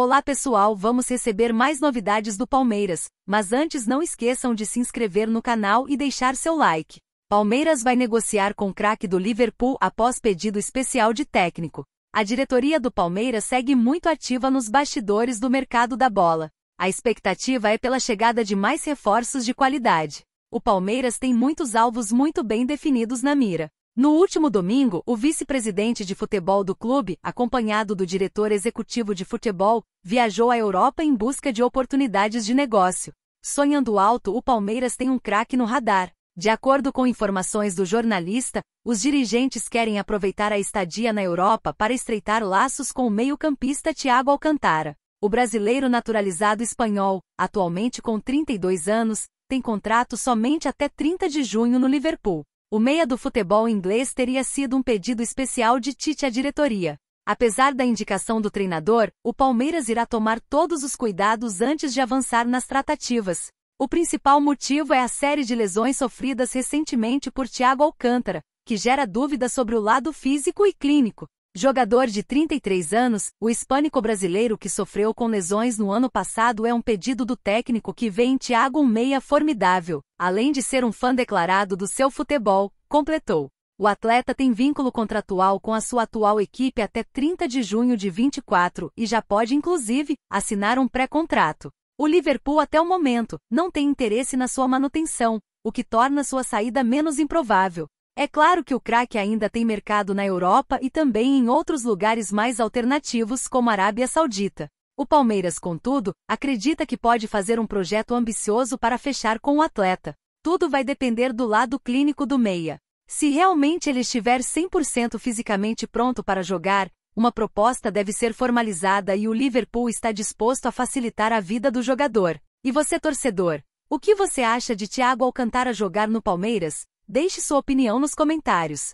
Olá pessoal, vamos receber mais novidades do Palmeiras, mas antes não esqueçam de se inscrever no canal e deixar seu like. Palmeiras vai negociar com craque do Liverpool após pedido especial de técnico. A diretoria do Palmeiras segue muito ativa nos bastidores do mercado da bola. A expectativa é pela chegada de mais reforços de qualidade. O Palmeiras tem muitos alvos muito bem definidos na mira. No último domingo, o vice-presidente de futebol do clube, acompanhado do diretor executivo de futebol, viajou à Europa em busca de oportunidades de negócio. Sonhando alto, o Palmeiras tem um craque no radar. De acordo com informações do jornalista, os dirigentes querem aproveitar a estadia na Europa para estreitar laços com o meio-campista Thiago Alcantara. O brasileiro naturalizado espanhol, atualmente com 32 anos, tem contrato somente até 30 de junho no Liverpool. O meia do futebol inglês teria sido um pedido especial de Tite à diretoria. Apesar da indicação do treinador, o Palmeiras irá tomar todos os cuidados antes de avançar nas tratativas. O principal motivo é a série de lesões sofridas recentemente por Thiago Alcântara, que gera dúvidas sobre o lado físico e clínico, Jogador de 33 anos, o hispânico brasileiro que sofreu com lesões no ano passado é um pedido do técnico que vê Thiago um meia formidável, além de ser um fã declarado do seu futebol, completou. O atleta tem vínculo contratual com a sua atual equipe até 30 de junho de 24 e já pode, inclusive, assinar um pré-contrato. O Liverpool, até o momento, não tem interesse na sua manutenção, o que torna sua saída menos improvável, é claro que o crack ainda tem mercado na Europa e também em outros lugares mais alternativos, como a Arábia Saudita. O Palmeiras, contudo, acredita que pode fazer um projeto ambicioso para fechar com o atleta. Tudo vai depender do lado clínico do meia. Se realmente ele estiver 100% fisicamente pronto para jogar, uma proposta deve ser formalizada e o Liverpool está disposto a facilitar a vida do jogador. E você, torcedor? O que você acha de Thiago Alcantara jogar no Palmeiras? Deixe sua opinião nos comentários.